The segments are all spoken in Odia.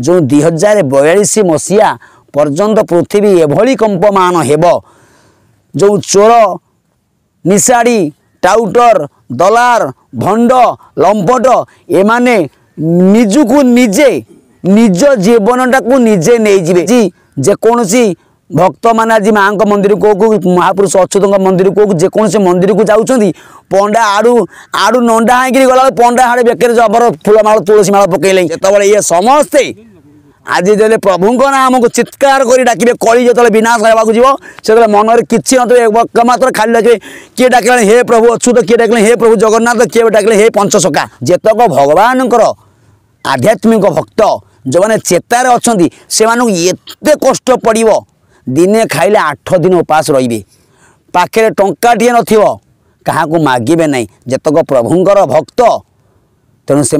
ଯେଉଁ ଦୁଇ ହଜାର ବୟାଳିଶ ମସିହା ପର୍ଯ୍ୟନ୍ତ ପୃଥିବୀ ଏଭଳି କମ୍ପମାନ ହେବ ଯେଉଁ ଚୋର ନିଶାଡ଼ି ଟାଉଟର ଦଲାର ଭଣ୍ଡ ଲମ୍ପଟ ଏମାନେ ନିଜକୁ ନିଜେ ନିଜ ଜୀବନଟାକୁ ନିଜେ ନେଇଯିବେ ଯେକୌଣସି ଭକ୍ତମାନେ ଆଜି ମାଆଙ୍କ ମନ୍ଦିରକୁ କେଉଁ ମହାପୁରୁଷ ଅଚ୍ୟୁତଙ୍କ ମନ୍ଦିରକୁ କେଉଁ ଯେକୌଣସି ମନ୍ଦିରକୁ ଯାଉଛନ୍ତି ପଣ୍ଡା ଆଡ଼ୁ ଆଡ଼ୁ ନଣ୍ଡା ହେଇକିରି ଗଲାବେଳେ ପଣ୍ଡା ହାଡ଼େ ବେକରେ ଜବର ଫୁଲମାଳ ତୁଳସୀ ମାଳ ପକେଇଲେ ଯେତେବେଳେ ଇଏ ସମସ୍ତେ ଆଜି ଯେତେବେଳେ ପ୍ରଭୁଙ୍କ ନାଁ ଆମକୁ ଚିତ୍କାର କରି ଡାକିବେ କଳି ଯେତେବେଳେ ବିନାଶ ହେବାକୁ ଯିବ ସେତେବେଳେ ମନରେ କିଛି ନଥିବେ ମାତ୍ର ଖାଲି ଡାକିବେ କିଏ ଡାକିଲାଣି ହେ ପ୍ରଭୁ ଅଚ୍ୟୁତ କିଏ ଡାକିଲେ ହେ ପ୍ରଭୁ ଜଗନ୍ନାଥ କିଏ ଡାକିଲେ ହେ ପଞ୍ଚସଖା ଯେତେକ ଭଗବାନଙ୍କର ଆଧ୍ୟାତ୍ମିକ ଭକ୍ତ ଯେଉଁମାନେ ଚେତାରେ ଅଛନ୍ତି ସେମାନଙ୍କୁ ଏତେ କଷ୍ଟ ପଡ଼ିବ दिन खाइले आठ दिन उपस रहिबे पाखे टाटे नहाँदै नै जतिको प्रभुङ भक्त से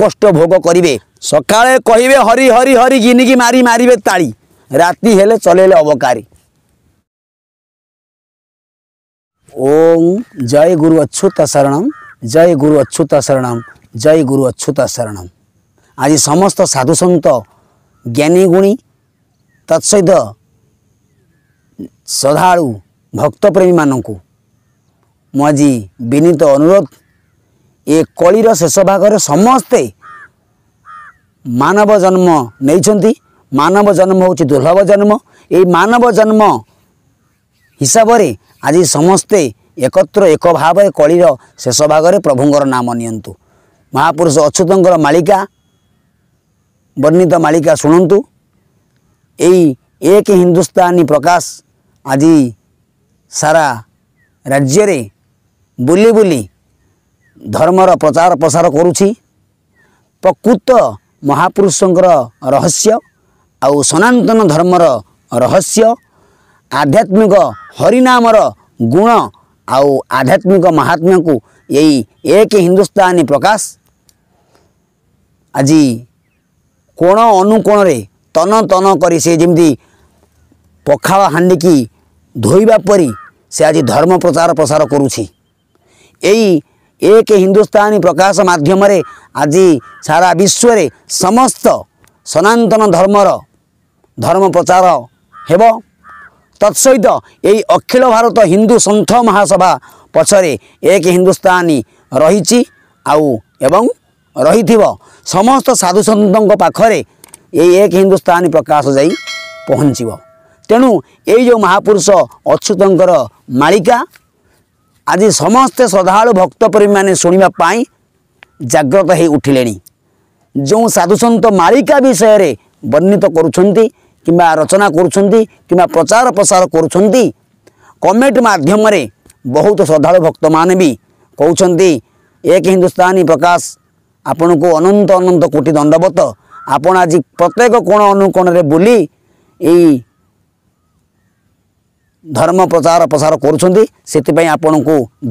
कष्ट भोग तष्ट भोगे सहयोग हरि हरि हरि गिनकि मि मारे ता राति चलैले अवकारी ओम जय गुरु अछुत शरणम जय गुरु अछुत शरणम जय गुरु अछुत शरणम आज समस्त साधुसन्त ज्ञानी गुणी तत्सहित ସଦାଳୁ ଭକ୍ତପ୍ରେମୀମାନଙ୍କୁ ମୁଁ ଆଜି ବିନୀତ ଅନୁରୋଧ ଏ କଳିର ଶେଷ ଭାଗରେ ସମସ୍ତେ ମାନବ ଜନ୍ମ ନେଇଛନ୍ତି ମାନବ ଜନ୍ମ ହେଉଛି ଦୁର୍ଲଭ ଜନ୍ମ ଏଇ ମାନବ ଜନ୍ମ ହିସାବରେ ଆଜି ସମସ୍ତେ ଏକତ୍ର ଏକ ଭାବରେ କଳିର ଶେଷ ଭାଗରେ ପ୍ରଭୁଙ୍କର ନାମ ନିଅନ୍ତୁ ମହାପୁରୁଷ ଅଛୁତଙ୍କର ମାଳିକା ବର୍ଣ୍ଣିତ ମାଳିକା ଶୁଣନ୍ତୁ ଏଇ ଏକ ହିନ୍ଦୁସ୍ତାନୀ ପ୍ରକାଶ ଆଜି ସାରା ରାଜ୍ୟରେ ବୁଲି ବୁଲି ଧର୍ମର ପ୍ରଚାର ପ୍ରସାର କରୁଛି ପ୍ରକୃତ ମହାପୁରୁଷଙ୍କର ରହସ୍ୟ ଆଉ ସନାତନ ଧର୍ମର ରହସ୍ୟ ଆଧ୍ୟାତ୍ମିକ ହରିନାମର ଗୁଣ ଆଉ ଆଧ୍ୟାତ୍ମିକ ମହାତ୍ମ୍ୟକୁ ଏଇ ଏକ ହିନ୍ଦୁସ୍ତାନୀ ପ୍ରକାଶ ଆଜି କୋଣ ଅନୁକୋଣରେ ତନ ତନ କରି ସେ ଯେମିତି ପଖାଳ ହାଣ୍ଡିକି ଧୋଇବା ପରି ସେ ଆଜି ଧର୍ମ ପ୍ରଚାର ପ୍ରସାର କରୁଛି ଏଇ ଏକ ହିନ୍ଦୁସ୍ତାନୀ ପ୍ରକାଶ ମାଧ୍ୟମରେ ଆଜି ସାରା ବିଶ୍ୱରେ ସମସ୍ତ ସନାତନ ଧର୍ମର ଧର୍ମ ପ୍ରଚାର ହେବ ତତ୍ସହିତ ଏଇ ଅଖିଳ ଭାରତ ହିନ୍ଦୁ ସନ୍ଥ ମହାସଭା ପଛରେ ଏକ ହିନ୍ଦୁସ୍ତାନୀ ରହିଛି ଆଉ ଏବଂ ରହିଥିବ ସମସ୍ତ ସାଧୁସନ୍ଥଙ୍କ ପାଖରେ ଏଇ ଏକ ହିନ୍ଦୁସ୍ତାନୀ ପ୍ରକାଶ ଯାଇ ପହଞ୍ଚିବ ତେଣୁ ଏଇ ଯେଉଁ ମହାପୁରୁଷ ଅଚ୍ୟୁତଙ୍କର ମାଳିକା ଆଜି ସମସ୍ତେ ଶ୍ରଦ୍ଧାଳୁ ଭକ୍ତପରିମାନେ ଶୁଣିବା ପାଇଁ ଜାଗ୍ରତ ହୋଇ ଉଠିଲେଣି ଯେଉଁ ସାଧୁସନ୍ତ ମାଳିକା ବିଷୟରେ ବର୍ଣ୍ଣିତ କରୁଛନ୍ତି କିମ୍ବା ରଚନା କରୁଛନ୍ତି କିମ୍ବା ପ୍ରଚାର ପ୍ରସାର କରୁଛନ୍ତି କମେଣ୍ଟ ମାଧ୍ୟମରେ ବହୁତ ଶ୍ରଦ୍ଧାଳୁ ଭକ୍ତମାନେ ବି କହୁଛନ୍ତି ଏକ ହିନ୍ଦୁସ୍ତାନୀ ପ୍ରକାଶ ଆପଣଙ୍କୁ ଅନନ୍ତ ଅନନ୍ତ କୋଟି ଦଣ୍ଡବତ ଆପଣ ଆଜି ପ୍ରତ୍ୟେକ କୋଣ ଅନୁକୋଣରେ ବୁଲି ଏଇ धर्म प्रचार प्रसार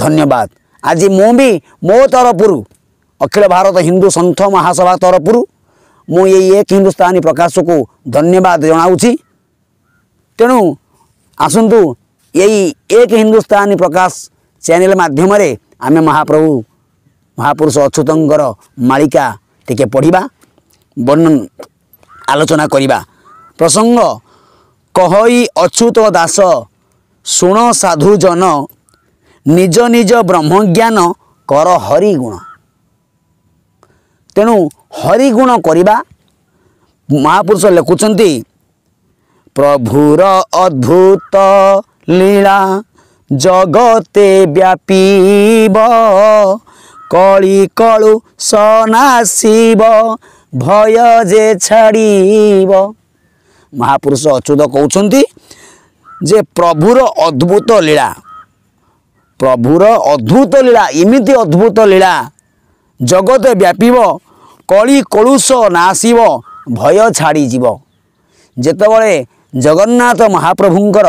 धन्यवाद आज मि मो तरफु अखिल भारत हिंदू सन्थ महासभा तरफु म यही एक हिंदुस्तानी प्रकाश को धन्यवाद जनाउँछ तेणु आसु यही एक हिंदुस्तानी प्रकाश च्याने माध्यमले आम महाप्रभु महापुरुष अच्युत मालिक टिक पढि आलोचना प्रसंग कहई अछ्युत दास ଶୁଣ ସାଧୁଜନ ନିଜ ନିଜ ବ୍ରହ୍ମଜ୍ଞାନ କର ହରିଗୁଣ ତେଣୁ ହରିଗୁଣ କରିବା ମହାପୁରୁଷ ଲେଖୁଛନ୍ତି ପ୍ରଭୁର ଅଦ୍ଭୁତ ଲୀଳା ଜଗତେ ବ୍ୟାପିବ କଳି କଳୁ ସନାସିବ ଭୟ ଯେ ଛାଡ଼ିବ ମହାପୁରୁଷ ଅଚ୍ୟୁତ କହୁଛନ୍ତି ଯେ ପ୍ରଭୁର ଅଦ୍ଭୁତ ଲୀଳା ପ୍ରଭୁର ଅଦ୍ଭୁତ ଲୀଳା ଏମିତି ଅଦ୍ଭୁତ ଲୀଳା ଜଗତ ବ୍ୟାପିବ କଳି କଳୁଷ ନାଶିବ ଭୟ ଛାଡ଼ିଯିବ ଯେତେବେଳେ ଜଗନ୍ନାଥ ମହାପ୍ରଭୁଙ୍କର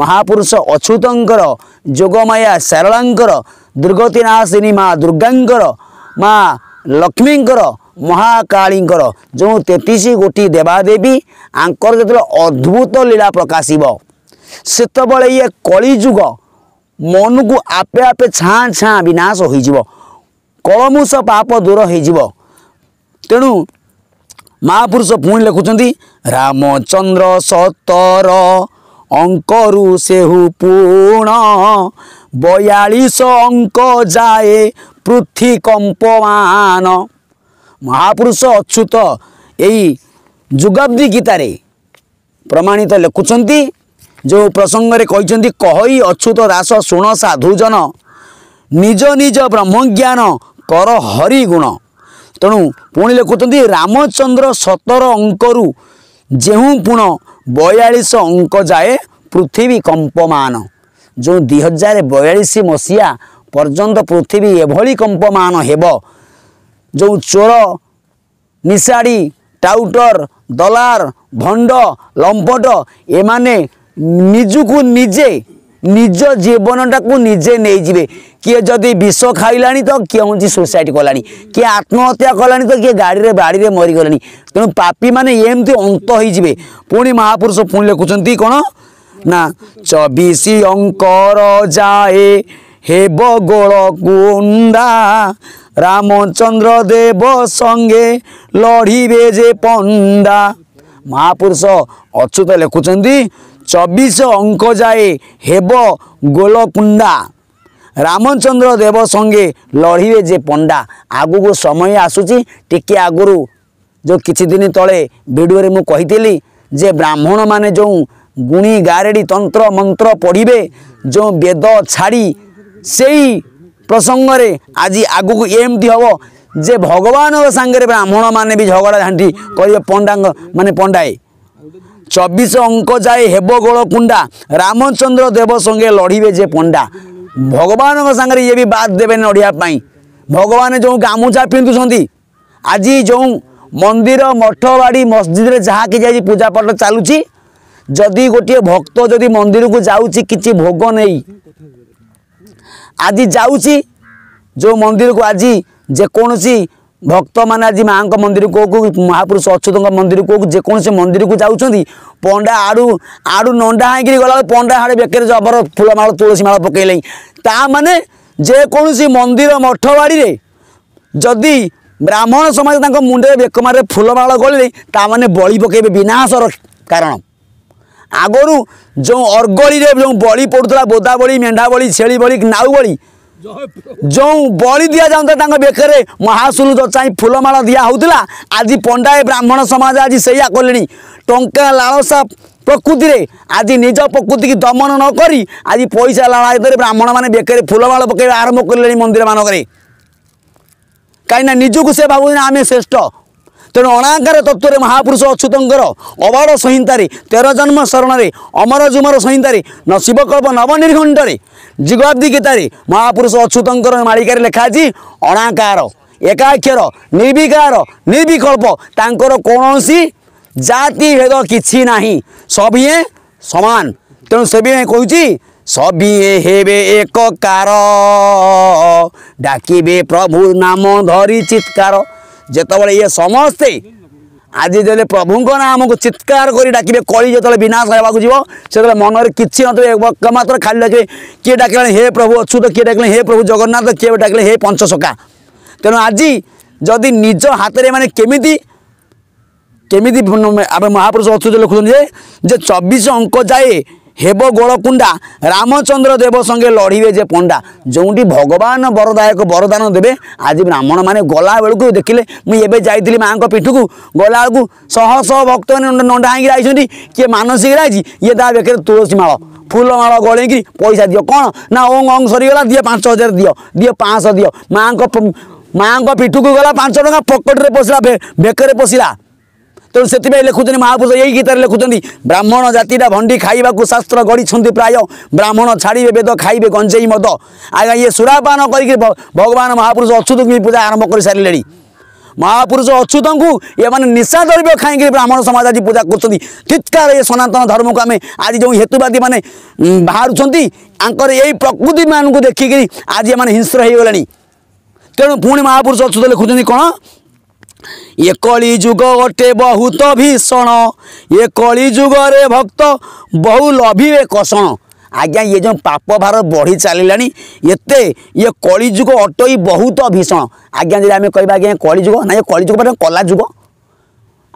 ମହାପୁରୁଷ ଅଛୁତଙ୍କର ଯୋଗମାୟା ସାରଳାଙ୍କର ଦୁର୍ଗତିନାଶିନୀ ମା ଦୁର୍ଗାଙ୍କର ମା ଲକ୍ଷ୍ମୀଙ୍କର ମହାକାଳୀଙ୍କର ଯେଉଁ ତେତିଶ ଗୋଟି ଦେବାଦେବୀ ଆଙ୍କର ଯେତେବେଳେ ଅଦ୍ଭୁତ ଲୀଳା ପ୍ରକାଶିବ ସେତେବେଳେ ଇଏ କଳିଯୁଗ ମନକୁ ଆପେ ଆପେ ଛାଁ ଛାଁ ବିନାଶ ହୋଇଯିବ କଳମୁଷ ପାପ ଦୂର ହୋଇଯିବ ତେଣୁ ମହାପୁରୁଷ ପୁଣି ଲେଖୁଛନ୍ତି ରାମଚନ୍ଦ୍ର ସତର ଅଙ୍କରୁ ସେହୁ ପୁଣ ବୟାଳିଶ ଅଙ୍କ ଯାଏ ପୃଥିବୀ କମ୍ପମାନ ମହାପୁରୁଷ ଅଚ୍ୟୁତ ଏଇ ଯୁଗାବ୍ଦୀ ଗୀତାରେ ପ୍ରମାଣିତ ଲେଖୁଛନ୍ତି ଯେଉଁ ପ୍ରସଙ୍ଗରେ କହିଛନ୍ତି କହି ଅଛୁତ ଦାସ ଶୁଣ ସାଧୁଜନ ନିଜ ନିଜ ବ୍ରହ୍ମଜ୍ଞାନ କର ହରିଗୁଣ ତେଣୁ ପୁଣି ଲେଖୁଛନ୍ତି ରାମଚନ୍ଦ୍ର ସତର ଅଙ୍କରୁ ଯେଉଁ ପୁଣ ବୟାଳିଶ ଅଙ୍କ ଯାଏ ପୃଥିବୀ କମ୍ପମାନ ଯେଉଁ ଦୁଇ ହଜାର ବୟାଳିଶ ମସିହା ପର୍ଯ୍ୟନ୍ତ ପୃଥିବୀ ଏଭଳି କମ୍ପମାନ ହେବ ଯେଉଁ ଚୋର ନିଶାଡ଼ି ଟାଉଟର ଦଲାର ଭଣ୍ଡ ଲମ୍ପଟ ଏମାନେ ନିଜକୁ ନିଜେ ନିଜ ଜୀବନଟାକୁ ନିଜେ ନେଇଯିବେ କିଏ ଯଦି ବିଷ ଖାଇଲାଣି ତ କିଏ ହେଉଛି ସୁସାଇଡ଼ କଲାଣି କିଏ ଆତ୍ମହତ୍ୟା କଲାଣି ତ କିଏ ଗାଡ଼ିରେ ବାଡ଼ିରେ ମରିଗଲାଣି ତେଣୁ ପାପୀମାନେ ଏମିତି ଅନ୍ତ ହୋଇଯିବେ ପୁଣି ମହାପୁରୁଷ ପୁଣି ଲେଖୁଛନ୍ତି କ'ଣ ନା ଚବିଶ ଅଙ୍କର ଯାଏ ହେବ ଗୋଳ କୁଣ୍ଡା ରାମଚନ୍ଦ୍ର ଦେବ ସଙ୍ଗେ ଲଢ଼ିବେ ଯେ ପଣ୍ଡା ମହାପୁରୁଷ ଅଚ୍ୟୁତ ଲେଖୁଛନ୍ତି ଚବିଶ ଅଙ୍କ ଯାଏ ହେବ ଗୋଲକୁଣ୍ଡା ରାମଚନ୍ଦ୍ର ଦେବ ସଙ୍ଗେ ଲଢ଼ିବେ ଯେ ପଣ୍ଡା ଆଗକୁ ସମୟ ଆସୁଛି ଟିକିଏ ଆଗରୁ ଯେଉଁ କିଛି ଦିନ ତଳେ ଭିଡ଼ିଓରେ ମୁଁ କହିଥିଲି ଯେ ବ୍ରାହ୍ମଣମାନେ ଯେଉଁ ଗୁଣି ଗାରେଡ଼ି ତନ୍ତ୍ର ମନ୍ତ୍ର ପଢ଼ିବେ ଯେଉଁ ବେଦ ଛାଡ଼ି ସେଇ ପ୍ରସଙ୍ଗରେ ଆଜି ଆଗକୁ ଏମିତି ହେବ ଯେ ଭଗବାନଙ୍କ ସାଙ୍ଗରେ ବ୍ରାହ୍ମଣମାନେ ବି ଝଗଡ଼ା ଝାଣ୍ଟି କରିବେ ପଣ୍ଡାଙ୍କ ମାନେ ପଣ୍ଡାଏ চব্বিশ অঙ্ক যায় হেব গোলকুণ্ডা রামচন্দ্র দেব সঙ্গে লড়িবে যে পণ্ডা ভগবানଙ୍କ ସାଙ୍ଗରେ ଇଏ ବି ବାଦ ଦେବେ ନଡ଼ିଆ ପାଇଁ ଭଗବାନ ଯେଉଁ ଗାମୁଛା ପିନ୍ଧୁଛନ୍ତି ଆଜି ଯେଉଁ ମନ୍ଦିର ମଠ ବାଡ଼ି ମସଜିଦରେ ଯାହା କିଛି ଆଜି ପୂଜାପାଠ ଚାଲୁଛି ଯଦି ଗୋଟିଏ ଭକ୍ତ ଯଦି ମନ୍ଦିରକୁ ଯାଉଛି କିଛି ଭୋଗ ନେଇ ଆଜି ଯାଉଛି ଯେଉଁ ମନ୍ଦିରକୁ ଆଜି ଯେକୌଣସି ଭକ୍ତମାନେ ଆଜି ମାଆଙ୍କ ମନ୍ଦିର କେଉଁ କେଉଁ ମହାପୁରୁଷ ଅଚ୍ୟୁତଙ୍କ ମନ୍ଦିର କେଉଁ କେଉଁ ଯେକୌଣସି ମନ୍ଦିରକୁ ଯାଉଛନ୍ତି ପଣ୍ଡା ଆଡ଼ୁ ଆଡ଼ୁ ନଣ୍ଡା ହେଇକିରି ଗଲାବେଳେ ପଣ୍ଡା ଆଡ଼େ ବେକରେ ଜବର ଫୁଲମାଳ ତୁଳସୀ ମାଳ ପକେଇଲେ ତା ମାନେ ଯେକୌଣସି ମନ୍ଦିର ମଠ ବାଡ଼ିରେ ଯଦି ବ୍ରାହ୍ମଣ ସମାଜ ତାଙ୍କ ମୁଣ୍ଡରେ ବେକମାରେ ଫୁଲମାଳ ଗଳିଲେ ତା ମାନେ ବଳି ପକେଇବେ ବିନାଶର କାରଣ ଆଗରୁ ଯେଉଁ ଅର୍ଗଳିରେ ଯେଉଁ ବଳି ପଡ଼ୁଥିଲା ବୋଦାବଳି ମେଣ୍ଢାବଳି ଛେଳିବଳି ନାଉବଳି ଯେଉଁ ବଳି ଦିଆଯାଆନ୍ତା ତାଙ୍କ ବେକରେ ମହାସୁଲୁଦ ଚାହିଁ ଫୁଲମାଳ ଦିଆ ହେଉଥିଲା ଆଜି ପଣ୍ଡାଏ ବ୍ରାହ୍ମଣ ସମାଜ ଆଜି ସେଇଆ କଲେଣି ଟଙ୍କା ଲାଳସା ପ୍ରକୃତିରେ ଆଜି ନିଜ ପ୍ରକୃତିକି ଦମନ ନ କରି ଆଜି ପଇସା ଲାଳାୟତରେ ବ୍ରାହ୍ମଣମାନେ ବେକରେ ଫୁଲମାଳ ପକାଇବା ଆରମ୍ଭ କଲେଣି ମନ୍ଦିରମାନଙ୍କରେ କାହିଁକିନା ନିଜକୁ ସେ ଭାବୁଛନ୍ତି ଆମେ ଶ୍ରେଷ୍ଠ तेणु अणाकार तत्त्वले महापुरुष अछुतर अबाड़ सहितारे तेह्र जन्म शरण अमर जुमर सहित न शिवकल्प नवनिर्घण्डले जीवाब्दी गीत महापुरुष अछुत मालिक लेखाइ अणाकार एकाखर निविकार निर्प तर कमसी जाति भेद कि नै सब य समान ते कि सब याके प्रभु नाम धरी चित्कार ଯେତେବେଳେ ଇଏ ସମସ୍ତେ ଆଜି ଯେତେବେଳେ ପ୍ରଭୁଙ୍କ ନାଁ ଆମକୁ ଚିତ୍କାର କରି ଡାକିବେ କଳି ଯେତେବେଳେ ବିନାଶ ହେବାକୁ ଯିବ ସେତେବେଳେ ମନରେ କିଛି ନଥିବେ ମାତ୍ର ଖାଲି ଡାକିବେ କିଏ ଡାକିଲାଣି ହେ ପ୍ରଭୁ ଅଛୁ ତ କିଏ ଡାକିଲାଣି ହେ ପ୍ରଭୁ ଜଗନ୍ନାଥ କିଏ ଡାକିଲେ ହେ ପଞ୍ଚସଖା ତେଣୁ ଆଜି ଯଦି ନିଜ ହାତରେ ମାନେ କେମିତି କେମିତି ଆମେ ମହାପୁରୁଷ ଅଛୁ ଯେ ଲେଖୁଛନ୍ତି ଯେ ଚବିଶ ଅଙ୍କ ଯାଏ ହେବ ଗୋଳକୁଣ୍ଡା ରାମଚନ୍ଦ୍ର ଦେବ ସଙ୍ଗେ ଲଢ଼ିବେ ଯେ ପଣ୍ଡା ଯେଉଁଠି ଭଗବାନ ବରଦାୟକ ବରଦାନ ଦେବେ ଆଜି ବ୍ରାହ୍ମଣମାନେ ଗଲାବେଳକୁ ଦେଖିଲେ ମୁଁ ଏବେ ଯାଇଥିଲି ମାଆଙ୍କ ପିଠୁକୁ ଗଲାବେଳକୁ ଶହ ଶହ ଭକ୍ତମାନେ ନଣ୍ଡା ହେଇକି ଯାଇଛନ୍ତି କିଏ ମାନସିକ ରାଇଛି ଇଏ ତା ବେକରେ ତୁଳସୀ ମାଳ ଫୁଲମାଳ ଗଳେଇକି ପଇସା ଦିଅ କ'ଣ ନା ଓଂ ଅଂ ସରିଗଲା ଦିଅ ପାଞ୍ଚ ହଜାର ଦିଅ ଦିଅ ପାଞ୍ଚଶହ ଦିଅ ମାଆଙ୍କ ମାଆଙ୍କ ପିଠୁକୁ ଗଲା ପାଞ୍ଚ ଟଙ୍କା ପକେଟରେ ପଶିଲା ବେକରେ ପଶିଲା तेस्रो लेखु महापुरुष ए गीतले लेखुन्छ ब्राह्मण जाति भण्डी खाइवाक शास्त्र गढिन्छ प्राय ब्राह्मण छाडि बेद खाइबे गञ्चै मद आज युरापान भगवान महापुरुष अछुत पूजा आरम्भ को ये अछुतु निशा द्रव्य खाइक ब्राह्मण समाज सम पूजा गर्छ तित सनातन को आमे आज जो हेतुवादी मैले बाह्रुन आंकर यही प्रकृति मान को देखि आज हिंस्र हैला नि त महापुरुष अछुत लेखुन्छ क ଏ କଳି ଯୁଗ ଅଟେ ବହୁତ ଭୀଷଣ ଏ କଳି ଯୁଗରେ ଭକ୍ତ ବହୁ ଲଭିବେ କଷଣ ଆଜ୍ଞା ଇଏ ଯେଉଁ ପାପ ଭାର ବଢ଼ି ଚାଲିଲାଣି ଏତେ ଇଏ କଳି ଯୁଗ ଅଟୋଇ ବହୁତ ଭୀଷଣ ଆଜ୍ଞା ଯଦି ଆମେ କହିବା ଆଜ୍ଞା କଳି ଯୁଗ ନା ଇଏ କଳି ଯୁଗ ମାନେ କଲା ଯୁଗ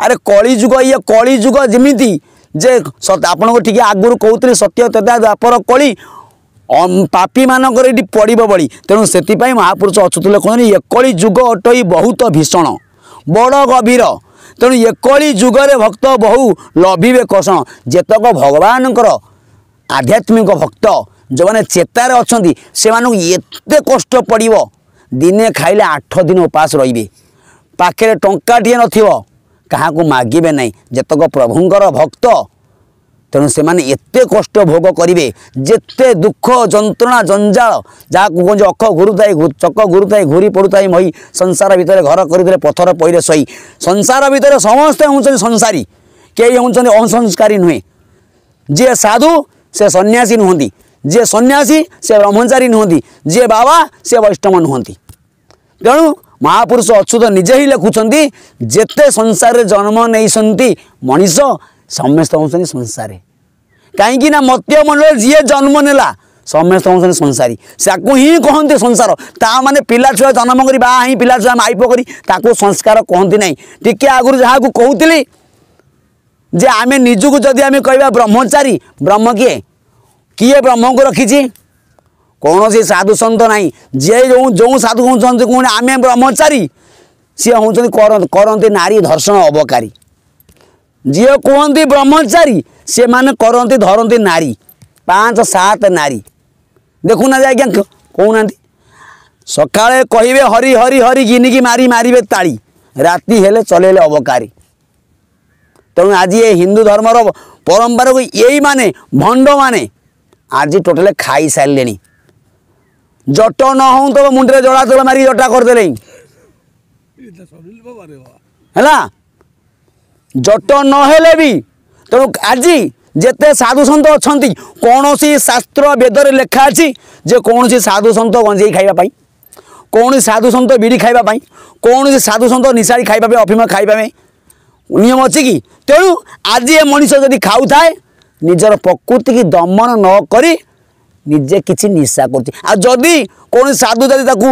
ଆରେ କଳି ଯୁଗ ଇଏ କଳି ଯୁଗ ଯେମିତି ଯେ ଆପଣଙ୍କୁ ଟିକେ ଆଗରୁ କହୁଥିଲି ସତ୍ୟ ତଥା ବାପର କଳି ପାପୀମାନଙ୍କର ଏଠି ପଡ଼ିବ ବଳି ତେଣୁ ସେଥିପାଇଁ ମହାପୁରୁଷ ଅଛୁଥିଲେ କହୁଛନ୍ତି ଏକଳି ଯୁଗ ଅଟୋଇ ବହୁତ ଭୀଷଣ ବଡ଼ ଗଭୀର ତେଣୁ ଏକଳି ଯୁଗରେ ଭକ୍ତ ବହୁ ଲଭିବେ କଷଣ ଯେତକ ଭଗବାନଙ୍କର ଆଧ୍ୟାତ୍ମିକ ଭକ୍ତ ଯେଉଁମାନେ ଚେତାରେ ଅଛନ୍ତି ସେମାନଙ୍କୁ ଏତେ କଷ୍ଟ ପଡ଼ିବ ଦିନେ ଖାଇଲେ ଆଠ ଦିନ ଉପାସ ରହିବେ ପାଖରେ ଟଙ୍କାଟିଏ ନଥିବ କାହାକୁ ମାଗିବେ ନାହିଁ ଯେତକ ପ୍ରଭୁଙ୍କର ଭକ୍ତ ତେଣୁ ସେମାନେ ଏତେ କଷ୍ଟ ଭୋଗ କରିବେ ଯେତେ ଦୁଃଖ ଯନ୍ତ୍ରଣା ଜଞ୍ଜାଳ ଯାହାକୁ କୁହନ୍ତି ଅଖ ଘୁରୁଥାଏ ଚକ ଘୁରୁଥାଏ ଘୁରି ପଡ଼ୁଥାଏ ମହି ସଂସାର ଭିତରେ ଘର କରିଦେଲେ ପଥର ପଇରେ ଶୋଇ ସଂସାର ଭିତରେ ସମସ୍ତେ ହେଉଛନ୍ତି ସଂସାରୀ କେହି ହେଉଛନ୍ତି ଅସଂସ୍କାରୀ ନୁହେଁ ଯିଏ ସାଧୁ ସେ ସନ୍ନ୍ୟାସୀ ନୁହନ୍ତି ଯିଏ ସନ୍ନ୍ୟାସୀ ସେ ବ୍ରହ୍ମଚାରୀ ନୁହନ୍ତି ଯିଏ ବାବା ସେ ବୈଷ୍ଣବ ନୁହନ୍ତି ତେଣୁ ମହାପୁରୁଷ ଅଚ୍ୟୁତ ନିଜେ ହିଁ ଲେଖୁଛନ୍ତି ଯେତେ ସଂସାରରେ ଜନ୍ମ ନେଇଛନ୍ତି ମଣିଷ ସମସ୍ତେ ହେଉଛନ୍ତି ସଂସାରେ काहीँ न मते मन जिए जन्म नला संसारी सा हिँड्ने संसार त म पिछुवा जन्म गरि बा है पिछु माइप गरिसकार कहन् नै टिके आगरू जहाँको जे आमे निजको जिम्मी क्या ब्रह्मचारी ब्रह्मकिए कि ब्रह्मको रिचि साधु साधुसन्त नै जिउ जो साधु आमे ब्रह्मचारि सिउँदै नारी धर्षण अबकारी ଝିଅ କୁହନ୍ତି ବ୍ରହ୍ମଚାରୀ ସେମାନେ କରନ୍ତି ଧରନ୍ତି ନାରୀ ପାଞ୍ଚ ସାତ ନାରୀ ଦେଖୁନାହାନ୍ତି ଆଜ୍ଞା କହୁନାହାନ୍ତି ସକାଳେ କହିବେ ହରି ହରି ହରି ଗିନିକି ମାରି ମାରିବେ ତାଳି ରାତି ହେଲେ ଚଲେଇଲେ ଅବକାରୀ ତେଣୁ ଆଜି ଏ ହିନ୍ଦୁ ଧର୍ମର ପରମ୍ପରାକୁ ଏଇମାନେ ଭଣ୍ଡମାନେ ଆଜି ଟୋଟାଲି ଖାଇସାରିଲେଣି ଜଟ ନ ହେଉଥିବ ମୁଣ୍ଡରେ ଜଳାତଳ ମାରି ଜଟା କରିଦେଲେଣି ହେଲା ଜଟ ନହେଲେ ବି ତେଣୁ ଆଜି ଯେତେ ସାଧୁସନ୍ଥ ଅଛନ୍ତି କୌଣସି ଶାସ୍ତ୍ର ବେଦରେ ଲେଖା ଅଛି ଯେ କୌଣସି ସାଧୁସନ୍ଥ ଗଞ୍ଜେଇ ଖାଇବା ପାଇଁ କୌଣସି ସାଧୁସନ୍ଥ ବିଡ଼ି ଖାଇବା ପାଇଁ କୌଣସି ସାଧୁସନ୍ଥ ନିଶାଳି ଖାଇବା ପାଇଁ ଅଫିମ ଖାଇବା ପାଇଁ ନିୟମ ଅଛି କି ତେଣୁ ଆଜି ଏ ମଣିଷ ଯଦି ଖାଉଥାଏ ନିଜର ପ୍ରକୃତିକି ଦମନ ନ କରି ନିଜେ କିଛି ନିଶା କରୁଛି ଆଉ ଯଦି କୌଣସି ସାଧୁ ଯଦି ତାକୁ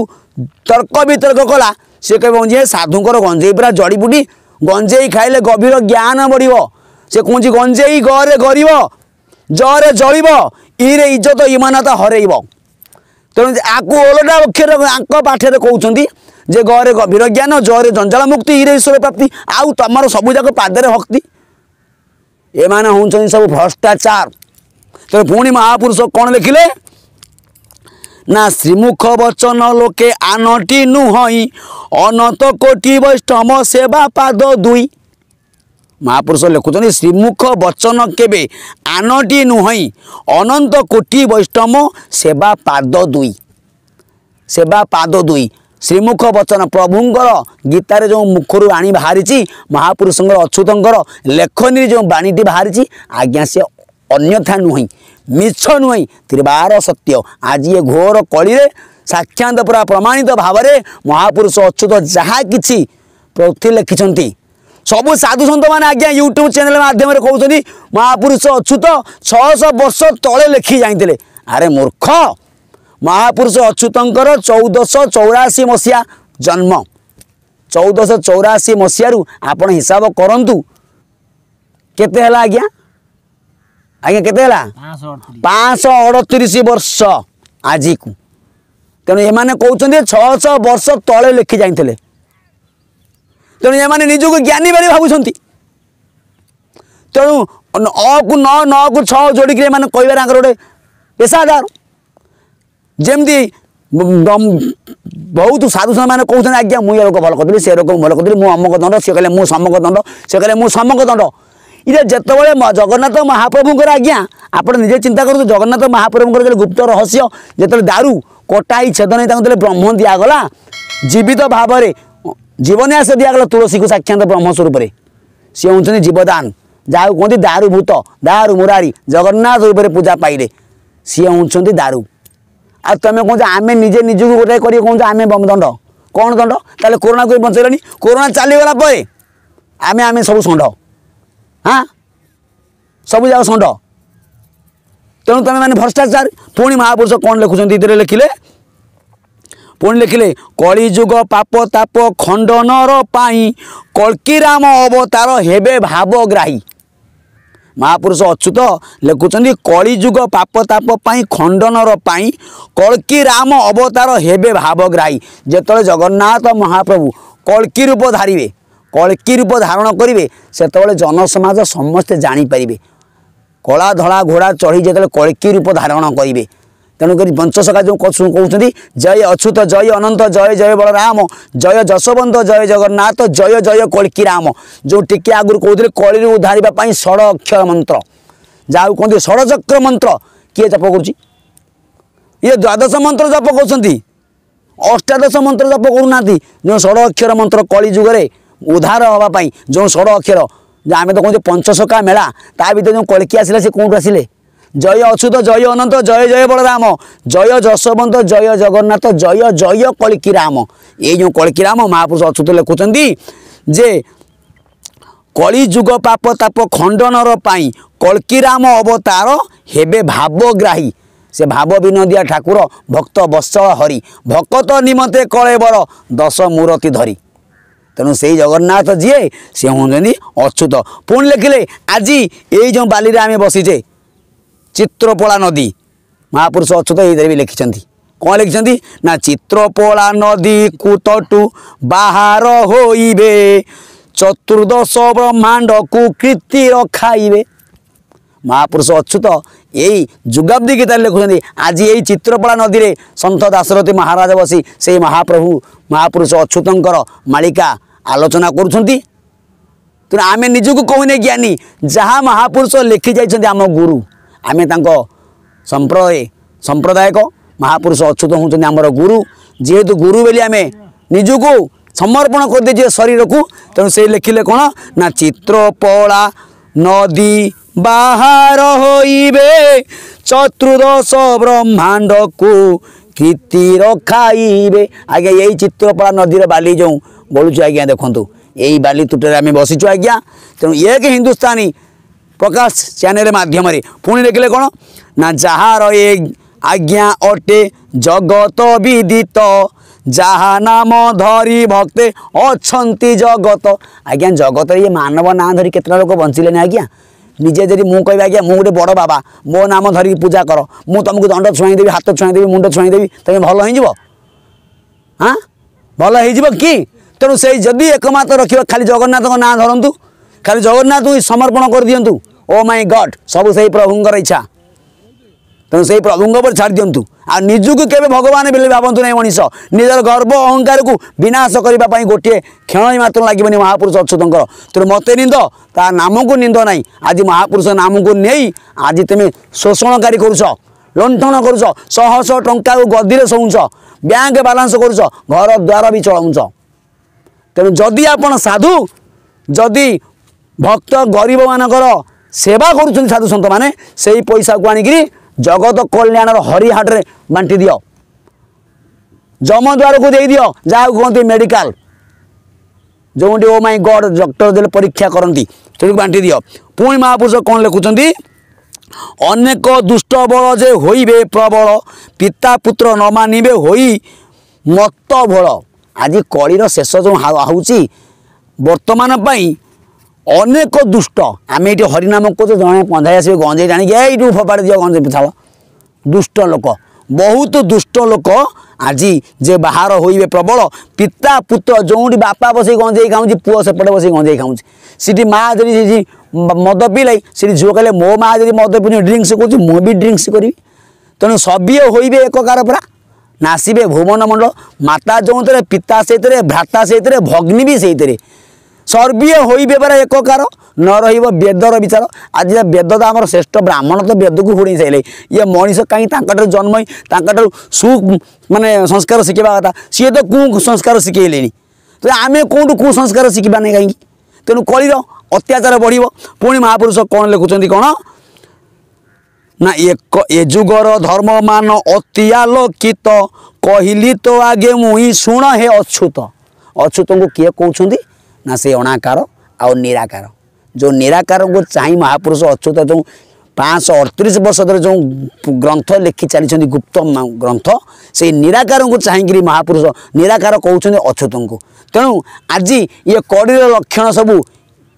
ତର୍କ ବିତର୍କ କଲା ସେ କହିବ ଯେ ସାଧୁଙ୍କର ଗଞ୍ଜେଇ ପୁରା ଜଡ଼ିବୁଟି ଗଞ୍ଜେଇ ଖାଇଲେ ଗଭୀର ଜ୍ଞାନ ବଢ଼ିବ ସେ କୁହନ୍ତି ଗଞ୍ଜେଇ ଗରେ ଗରିବ ଜରେ ଜଳିବ ଇରେ ଇଜ୍ଜତ ଇମାନତା ହରେଇବ ତେଣୁ ଆକୁ ଓଲଟା ବକ୍ଷର ଆଙ୍କ ପାଠରେ କହୁଛନ୍ତି ଯେ ଗରେ ଗଭୀର ଜ୍ଞାନ ଜରେ ଜଞ୍ଜାଳ ମୁକ୍ତି ଇରେ ଈଶ୍ୱର ପ୍ରାପ୍ତି ଆଉ ତୁମର ସବୁଯାକ ପାଦରେ ଭକ୍ତି ଏମାନେ ହେଉଛନ୍ତି ସବୁ ଭ୍ରଷ୍ଟାଚାର ତେଣୁ ପୁଣି ମହାପୁରୁଷ କ'ଣ ଲେଖିଲେ ନା ଶ୍ରୀମୁଖ ବଚନ ଲୋକେ ଆନଟି ନୁହଁ ଅନନ୍ତ କୋଟି ବୈଷ୍ଣମ ସେବା ପାଦ ଦୁଇ ମହାପୁରୁଷ ଲେଖୁଛନ୍ତି ଶ୍ରୀମୁଖ ବଚନ କେବେ ଆନଟି ନୁହଁ ଅନନ୍ତ କୋଟି ବୈଷ୍ଣମ ସେବା ପାଦ ଦୁଇ ସେବା ପାଦ ଦୁଇ ଶ୍ରୀମୁଖ ବଚନ ପ୍ରଭୁଙ୍କର ଗୀତାରେ ଯେଉଁ ମୁଖରୁ ବାଣୀ ବାହାରିଛି ମହାପୁରୁଷଙ୍କର ଅଛୁତଙ୍କର ଲେଖନୀରେ ଯେଉଁ ବାଣୀଟି ବାହାରିଛି ଆଜ୍ଞା ସେ ଅନ୍ୟଥା ନୁହେଁ ମିଛ ନୁହେଁ ତ୍ରିବାର ସତ୍ୟ ଆଜି ଏ ଘୋର କଳିରେ ସାକ୍ଷାତ ପୁରା ପ୍ରମାଣିତ ଭାବରେ ମହାପୁରୁଷ ଅଚ୍ୟୁତ ଯାହା କିଛି ପ୍ରତି ଲେଖିଛନ୍ତି ସବୁ ସାଧୁସନ୍ତମାନେ ଆଜ୍ଞା ୟୁଟ୍ୟୁବ୍ ଚ୍ୟାନେଲ୍ ମାଧ୍ୟମରେ କହୁଛନ୍ତି ମହାପୁରୁଷ ଅଚ୍ୟୁତ ଛଅଶହ ବର୍ଷ ତଳେ ଲେଖି ଯାଇଥିଲେ ଆରେ ମୂର୍ଖ ମହାପୁରୁଷ ଅଚ୍ୟୁତଙ୍କର ଚଉଦଶହ ଚଉରାଅଶୀ ମସିହା ଜନ୍ମ ଚଉଦଶହ ଚଉରାଅଶୀ ମସିହାରୁ ଆପଣ ହିସାବ କରନ୍ତୁ କେତେ ହେଲା ଆଜ୍ଞା ଆଜ୍ଞା କେତେ ହେଲା ପାଞ୍ଚଶହ ଅଠତିରିଶ ବର୍ଷ ଆଜିକୁ ତେଣୁ ଏମାନେ କହୁଛନ୍ତି ଛଅଶହ ବର୍ଷ ତଳେ ଲେଖି ଯାଇଥିଲେ ତେଣୁ ଏମାନେ ନିଜକୁ ଜ୍ଞାନୀ ବୋଲି ଭାବୁଛନ୍ତି ତେଣୁ ଅକୁ ନଅ ନଅକୁ ଛଅ ଯୋଡ଼ିକିରି ଏମାନେ କହିବାରେ ଆଙ୍କର ଗୋଟେ ପେସାଦାର ଯେମିତି ବହୁତ ସାଧୁସାଧମାନେ କହୁଛନ୍ତି ଆଜ୍ଞା ମୁଁ ଏ ଲୋକ ଭଲ କରିଥିଲି ସେ ଲୋକ ଭଲ କରିଥିଲି ମୁଁ ଅମକ ଦଣ୍ଡ ସେ କହିଲେ ମୁଁ ସମକ ଦଣ୍ଡ ସେ କହିଲେ ମୁଁ ସମକ ଦଣ୍ଡ ଇରେ ଯେତେବେଳେ ଜଗନ୍ନାଥ ମହାପ୍ରଭୁଙ୍କର ଆଜ୍ଞା ଆପଣ ନିଜେ ଚିନ୍ତା କରନ୍ତୁ ଜଗନ୍ନାଥ ମହାପ୍ରଭୁଙ୍କର ଯେତେବେଳେ ଗୁପ୍ତ ରହସ୍ୟ ଯେତେବେଳେ ଦାରୁ କଟାଇ ଛେଦନ ତାଙ୍କୁ ଯେତେବେଳେ ବ୍ରହ୍ମ ଦିଆଗଲା ଜୀବିତ ଭାବରେ ଜୀବନ୍ୟାସ ଦିଆଗଲା ତୁଳସୀକୁ ସାକ୍ଷାତ ବ୍ରହ୍ମ ସ୍ୱରୂପରେ ସିଏ ହେଉଛନ୍ତି ଜୀବଦାନ ଯାହାକୁ କୁହନ୍ତି ଦାରୁଭୂତ ଦାରୁ ମୁରାରୀ ଜଗନ୍ନାଥ ରୂପରେ ପୂଜା ପାଇଲେ ସିଏ ହେଉଛନ୍ତି ଦାରୁ ଆଉ ତୁମେ କହୁଛ ଆମେ ନିଜେ ନିଜକୁ ଗୋଟାଏ କରି କହୁଛ ଆମେ ଦଣ୍ଡ କ'ଣ ଦଣ୍ଡ ତାହେଲେ କୋରୋନାକୁ ବଞ୍ଚାଇଲଣି କୋରୋନା ଚାଲିଗଲା ପରେ ଆମେ ଆମେ ସବୁ ଷଣ୍ଢ सबु त भ्रष्टाचार पुणी महापुरुष कन्ट्रोल लेखि पहिले लेखि कलियुग पापताप खनर राम अवतार हे भावग्राही महापुरुष अछु त लेखुन्छ कलिग पाप ताप पा खण्डन राम अवतार हो भावग्राही जति जगन्नाथ महाप्रभु रूप धारे କଳିକି ରୂପ ଧାରଣ କରିବେ ସେତେବେଳେ ଜନସମାଜ ସମସ୍ତେ ଜାଣିପାରିବେ କଳା ଧଳା ଘୋଡ଼ା ଚଢ଼ି ଯେତେବେଳେ କଳିକି ରୂପ ଧାରଣ କରିବେ ତେଣୁକରି ବଞ୍ଚସକା ଯେଉଁ କହୁଛନ୍ତି ଜୟ ଅଛୁତ ଜୟ ଅନନ୍ତ ଜୟ ଜୟ ବଳରାମ ଜୟ ଯଶବନ୍ତ ଜୟ ଜଗନ୍ନାଥ ଜୟ ଜୟ କଳିକି ରାମ ଯେଉଁ ଟିକେ ଆଗରୁ କହୁଥିଲେ କଳିରୁ ଉଦ୍ଧାରିବା ପାଇଁ ଷଡ଼ ଅକ୍ଷର ମନ୍ତ୍ର ଯାହାକୁ କହନ୍ତି ଷଡ଼ଚକ୍ର ମନ୍ତ୍ର କିଏ ଜପ କରୁଛି ଇଏ ଦ୍ୱାଦଶ ମନ୍ତ୍ର ଜପ କରୁଛନ୍ତି ଅଷ୍ଟାଦଶ ମନ୍ତ୍ର ଜପ କରୁନାହାନ୍ତି ଯେଉଁ ଷଡ଼ ଅକ୍ଷର ମନ୍ତ୍ର କଳି ଯୁଗରେ ଉଦ୍ଧାର ହେବା ପାଇଁ ଯେଉଁ ଷୋଡ଼ ଅକ୍ଷର ଆମେ ତ କହୁଛେ ପଞ୍ଚସଖା ମେଳା ତା ଭିତରେ ଯେଉଁ କଳକି ଆସିଲା ସେ କେଉଁଠୁ ଆସିଲେ ଜୟ ଅଚ୍ୟୁତ ଜୟ ଅନନ୍ତ ଜୟ ଜୟ ବଳରାମ ଜୟ ଯଶବନ୍ତ ଜୟ ଜଗନ୍ନାଥ ଜୟ ଜୟ କଳିକି ରାମ ଏଇ ଯେଉଁ କଳିକି ରାମ ମହାପୁରୁଷ ଅଚ୍ୟୁତ ଲେଖୁଛନ୍ତି ଯେ କଳିଯୁଗ ପାପ ତାପ ଖଣ୍ଡନର ପାଇଁ କଳ୍କିରାମ ଅବତାର ହେବେ ଭାବଗ୍ରାହୀ ସେ ଭାବ ବିନୋଦିଆ ଠାକୁର ଭକ୍ତ ବତ୍ସଳ ହରି ଭକତ ନିମନ୍ତେ କଳେବର ଦଶ ମୂରତି ଧରି ତେଣୁ ସେଇ ଜଗନ୍ନାଥ ଯିଏ ସିଏ ହେଉଛନ୍ତି ଅଚ୍ୟୁତ ପୁଣି ଲେଖିଲେ ଆଜି ଏଇ ଯେଉଁ ବାଲିରେ ଆମେ ବସିଛେ ଚିତ୍ରପଳା ନଦୀ ମହାପୁରୁଷ ଅଚ୍ୟୁତ ଏଇଥିରେ ବି ଲେଖିଛନ୍ତି କ'ଣ ଲେଖିଛନ୍ତି ନା ଚିତ୍ରପଳା ନଦୀ କୂତଟୁ ବାହାର ହୋଇବେ ଚତୁର୍ଦ୍ଦଶ ବ୍ରହ୍ମାଣ୍ଡକୁ କୀର୍ତ୍ତି ରଖାଇବେ ମହାପୁରୁଷ ଅଚ୍ୟୁତ ଏଇ ଯୁଗାବ୍ଦି ଗୀତାରେ ଲେଖୁଛନ୍ତି ଆଜି ଏଇ ଚିତ୍ରପଳା ନଦୀରେ ସନ୍ଥ ଦାଶରଥୀ ମହାରାଜ ବସି ସେଇ ମହାପ୍ରଭୁ ମହାପୁରୁଷ ଅଛୁତଙ୍କର ମାଳିକା ଆଲୋଚନା କରୁଛନ୍ତି ତେଣୁ ଆମେ ନିଜକୁ କହୁନେ ଜ୍ଞାନୀ ଯାହା ମହାପୁରୁଷ ଲେଖି ଯାଇଛନ୍ତି ଆମ ଗୁରୁ ଆମେ ତାଙ୍କ ସମ୍ପ୍ରଦାୟ ସମ୍ପ୍ରଦାୟକ ମହାପୁରୁଷ ଅଛୁତ ହେଉଛନ୍ତି ଆମର ଗୁରୁ ଯେହେତୁ ଗୁରୁ ବୋଲି ଆମେ ନିଜକୁ ସମର୍ପଣ କରିଦେଇଛେ ଶରୀରକୁ ତେଣୁ ସେ ଲେଖିଲେ କ'ଣ ନା ଚିତ୍ରପଳା ନଦୀ ବାହାର ହୋଇବେ ଚତୁର୍ଦ୍ଦଶ ବ୍ରହ୍ମାଣ୍ଡକୁ କୀର୍ତ୍ତି ରଖାଇବେ ଆଜ୍ଞା ଏଇ ଚିତ୍ରପଡ଼ା ନଦୀର ବାଲି ଯେଉଁ ଗଳୁଛୁ ଆଜ୍ଞା ଦେଖନ୍ତୁ ଏଇ ବାଲି ତୁଟରେ ଆମେ ବସିଛୁ ଆଜ୍ଞା ତେଣୁ ଏକ ହିନ୍ଦୁସ୍ତାନୀ ପ୍ରକାଶ ଚ୍ୟାନେଲ ମାଧ୍ୟମରେ ପୁଣି ଦେଖିଲେ କ'ଣ ନା ଯାହାର ଏ ଆଜ୍ଞା ଅଟେ ଜଗତ ବିଦିତ ଯାହା ନାମ ଧରି ଭକ୍ତେ ଅଛନ୍ତି ଜଗତ ଆଜ୍ଞା ଜଗତରେ ଇଏ ମାନବ ନାଁ ଧରି କେତେଟା ଲୋକ ବଞ୍ଚିଲେନି ଆଜ୍ଞା ନିଜେ ଯଦି ମୁଁ କହିବା ଆଜ୍ଞା ମୁଁ ଗୋଟେ ବଡ଼ ବାବା ମୋ ନାମ ଧରିକି ପୂଜା କର ମୁଁ ତୁମକୁ ଦଣ୍ଡ ଛୁଆଇଁ ଦେବି ହାତ ଛୁଆଇଁ ଦେବି ମୁଣ୍ଡ ଛୁଆଇଁ ଦେବି ତୁମେ ଭଲ ହେଇଯିବ ହଁ ଭଲ ହେଇଯିବ କି ତେଣୁ ସେଇ ଯଦି ଏକମାତ୍ର ରଖିବା ଖାଲି ଜଗନ୍ନାଥଙ୍କ ନାଁ ଧରନ୍ତୁ ଖାଲି ଜଗନ୍ନାଥଙ୍କୁ ସମର୍ପଣ କରିଦିଅନ୍ତୁ ଓ ମାଇ ଗଡ଼ ସବୁ ସେଇ ପ୍ରଭୁଙ୍କର ଇଚ୍ଛା ତେଣୁ ସେଇ ପ୍ରଭୁଙ୍କ ଉପରେ ଛାଡ଼ି ଦିଅନ୍ତୁ ଆଉ ନିଜକୁ କେବେ ଭଗବାନ ବୋଲି ଭାବନ୍ତୁ ନାହିଁ ମଣିଷ ନିଜର ଗର୍ବ ଅହଙ୍କାରକୁ ବିନାଶ କରିବା ପାଇଁ ଗୋଟିଏ କ୍ଷଣ ମାତ୍ର ଲାଗିବନି ମହାପୁରୁଷ ଅଚ୍ୟୁତଙ୍କର ତେଣୁ ମୋତେ ନିନ୍ଦ ତା ନାମକୁ ନିନ୍ଦ ନାହିଁ ଆଜି ମହାପୁରୁଷ ନାମକୁ ନେଇ ଆଜି ତୁମେ ଶୋଷଣକାରୀ କରୁଛ ଲଣ୍ଠନ କରୁଛ ଶହ ଶହ ଟଙ୍କାକୁ ଗଦିରେ ଶୋଉଛ ବ୍ୟାଙ୍କ ବାଲାନ୍ସ କରୁଛ ଘର ଦ୍ୱାର ବି ଚଳଉଛ ତେଣୁ ଯଦି ଆପଣ ସାଧୁ ଯଦି ଭକ୍ତ ଗରିବମାନଙ୍କର ସେବା କରୁଛନ୍ତି ସାଧୁ ସନ୍ତମାନେ ସେଇ ପଇସାକୁ ଆଣିକିରି ଜଗତ କଲ୍ୟାଣର ହରି ହାଟରେ ବାଣ୍ଟି ଦିଅ ଜମଦ୍ୱାରକୁ ଦେଇଦିଅ ଯାହାକୁ କୁହନ୍ତି ମେଡ଼ିକାଲ ଯେଉଁଠି ଓ ମାଇଁ ଗଡ଼ ଡକ୍ଟର ଦେଲେ ପରୀକ୍ଷା କରନ୍ତି ସେଠିକୁ ବାଣ୍ଟି ଦିଅ ପୁଣି ମହାପୁରୁଷ କ'ଣ ଲେଖୁଛନ୍ତି ଅନେକ ଦୁଷ୍ଟ ବଳ ଯେ ହୋଇବେ ପ୍ରବଳ ପିତା ପୁତ୍ର ନ ମାନିବେ ହୋଇ ମତ ଭଳ ଆଜି କଳିର ଶେଷ ଯେଉଁ ହେଉଛି ବର୍ତ୍ତମାନ ପାଇଁ অনেক দুষ্ট আমি এটি হরিনামক তো জনে কন্ধাই আসবে গঞ্জে টানি এইটু ফোপার দিও গঞ্জে পিছাব দুষ্ট লোক বহুত দুষ্ট লোক আজি যে বাহার হইবে প্রবল পিতা পুত্র যেটি বাপা বসে গঞ্জে খাওছি পুয় সেপটে বসে গঞ্জে খাওছি সেটি মা যদি সেটি মদ পিলাই সেটি ঝিউ কে মো মা যদি মদ পি ড্রিঙ্কস করছি মু ড্রিঙ্কস করবি তেমন সবিয়ে হইবে এককার পুরা নাসিবে ভুবন মাতা যেতরে পিতা সেইতরে ভ্রাতা সেইতরে ভগ্নী বি সেইতরে ସର୍ବୀୟ ହୋଇବେବାର ଏକକାର ନ ରହିବ ବେଦର ବିଚାର ଆଜି ବେଦ ତ ଆମର ଶ୍ରେଷ୍ଠ ବ୍ରାହ୍ମଣ ତ ବେଦକୁ ହୁଡ଼େଇ ସାରିଲେ ଇଏ ମଣିଷ କାହିଁ ତାଙ୍କଠାରୁ ଜନ୍ମ ହୋଇ ତାଙ୍କଠାରୁ ସୁ ମାନେ ସଂସ୍କାର ଶିଖିବା କଥା ସିଏ ତ କେଉଁ ସଂସ୍କାର ଶିଖେଇଲେଣି ତ ଆମେ କେଉଁଠୁ କେଉଁ ସଂସ୍କାର ଶିଖିବାନି କାହିଁକି ତେଣୁ କଳିର ଅତ୍ୟାଚାର ବଢ଼ିବ ପୁଣି ମହାପୁରୁଷ କ'ଣ ଲେଖୁଛନ୍ତି କ'ଣ ନା ଏକ ଏ ଯୁଗର ଧର୍ମମାନ ଅତି ଆଲୋକିତ କହିଲି ତ ଆଗେ ମୁଇଁ ଶୁଣ ହେ ଅଛୁତ ଅଛୁତଙ୍କୁ କିଏ କହୁଛନ୍ତି नस अणाकार आउ निराकार जो निराकार को चाहिँ महापुरुष अक्षुत जो पाँच सौ अठतिस वर्ष धेरै जो ग्रन्थ लेखिचालिन्छ गुप्त ग्रन्थ सिराकार चाहिँ महापुरुष निराकार कि अक्षुतको ते आज कड़ी लक्षण सब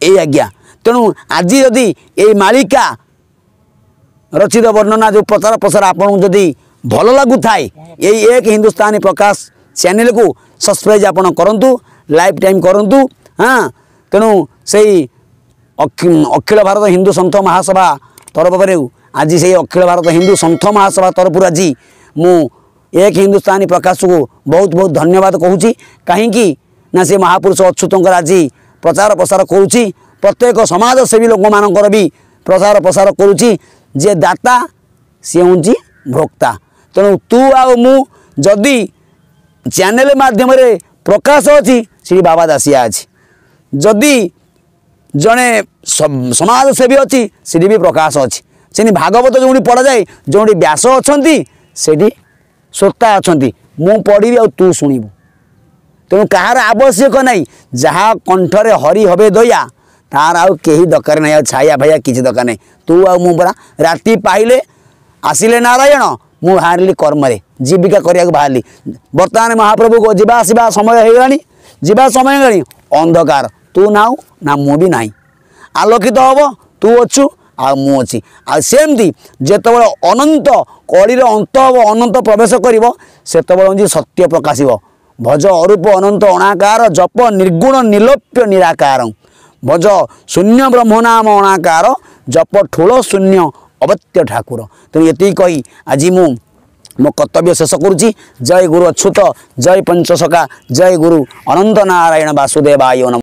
ए आज्ञा तेणु आज यदि ए मालिका रचित वर्णना जो प्रचार प्रसार आपण भल एक हिन्दुस्तानी प्रकाश च्याने कु सब्सक्राइब आपु लभ टाइम गरु ହଁ ତେଣୁ ସେଇ ଅଖିଳ ଭାରତ ହିନ୍ଦୁ ସନ୍ଥ ମହାସଭା ତରଫରୁ ଆଜି ସେଇ ଅଖିଳ ଭାରତ ହିନ୍ଦୁ ସନ୍ଥ ମହାସଭା ତରଫରୁ ଆଜି ମୁଁ ଏକ ହିନ୍ଦୁସ୍ତାନୀ ପ୍ରକାଶକୁ ବହୁତ ବହୁତ ଧନ୍ୟବାଦ କହୁଛି କାହିଁକି ନା ସେ ମହାପୁରୁଷ ଅଚ୍ୟୁତଙ୍କର ଆଜି ପ୍ରଚାର ପ୍ରସାର କରୁଛି ପ୍ରତ୍ୟେକ ସମାଜସେବୀ ଲୋକମାନଙ୍କର ବି ପ୍ରସାର ପ୍ରସାର କରୁଛି ଯିଏ ଦାତା ସିଏ ହେଉଛି ଭୋକ୍ତା ତେଣୁ ତୁ ଆଉ ମୁଁ ଯଦି ଚ୍ୟାନେଲ ମାଧ୍ୟମରେ ପ୍ରକାଶ ଅଛି ଶ୍ରୀ ବାବା ଦାସିଆ ଅଛି ଯଦି ଜଣେ ସମାଜସେବୀ ଅଛି ସେଠି ବି ପ୍ରକାଶ ଅଛି ସେଠି ଭାଗବତ ଯେଉଁଠି ପଢ଼ାଯାଏ ଯେଉଁଠି ବ୍ୟାସ ଅଛନ୍ତି ସେଠି ଶ୍ରୋତା ଅଛନ୍ତି ମୁଁ ପଢ଼ିବି ଆଉ ତୁ ଶୁଣିବୁ ତେଣୁ କାହାର ଆବଶ୍ୟକ ନାହିଁ ଯାହା କଣ୍ଠରେ ହରି ହେବେ ଦୟା ତାହାର ଆଉ କେହି ଦରକାର ନାହିଁ ଆଉ ଛାଇଆ ଫାଇଆ କିଛି ଦରକାର ନାହିଁ ତୁ ଆଉ ମୁଁ ପରା ରାତି ପାଇଲେ ଆସିଲେ ନାରାୟଣ ମୁଁ ବାହାରିଲି କର୍ମରେ ଜୀବିକା କରିବାକୁ ବାହାରିଲି ବର୍ତ୍ତମାନ ମହାପ୍ରଭୁ ଯିବା ଆସିବା ସମୟ ହୋଇଗଲାଣି ଯିବା ସମୟ ହେଲାଣି ଅନ୍ଧକାର ତୁ ନା ନା ମୁଁ ବି ନାହିଁ ଆଲୋକିତ ହେବ ତୁ ଅଛୁ ଆଉ ମୁଁ ଅଛି ଆଉ ସେମିତି ଯେତେବେଳେ ଅନନ୍ତ କଳିର ଅନ୍ତ ହେବ ଅନନ୍ତ ପ୍ରବେଶ କରିବ ସେତେବେଳେ ହେଉଛି ସତ୍ୟ ପ୍ରକାଶିବ ଭଜ ଅରୂପ ଅନନ୍ତ ଅଣାକାର ଜପ ନିର୍ଗୁଣ ନିଲୋପ୍ୟ ନିରାକାର ଭଜ ଶୂନ୍ୟ ବ୍ରହ୍ମ ନାମ ଅଣାକାର ଜପ ଠୁଳ ଶୂନ୍ୟ ଅବତ୍ୟ ଠାକୁର ତେଣୁ ଏତିକି କହି ଆଜି ମୁଁ ମୋ କର୍ତ୍ତବ୍ୟ ଶେଷ କରୁଛି ଜୟ ଗୁରୁ ଅଛୁତ ଜୟ ପଞ୍ଚସକା ଜୟ ଗୁରୁ ଅନନ୍ତ ନାରାୟଣ ବାସୁଦେବ ଆୟ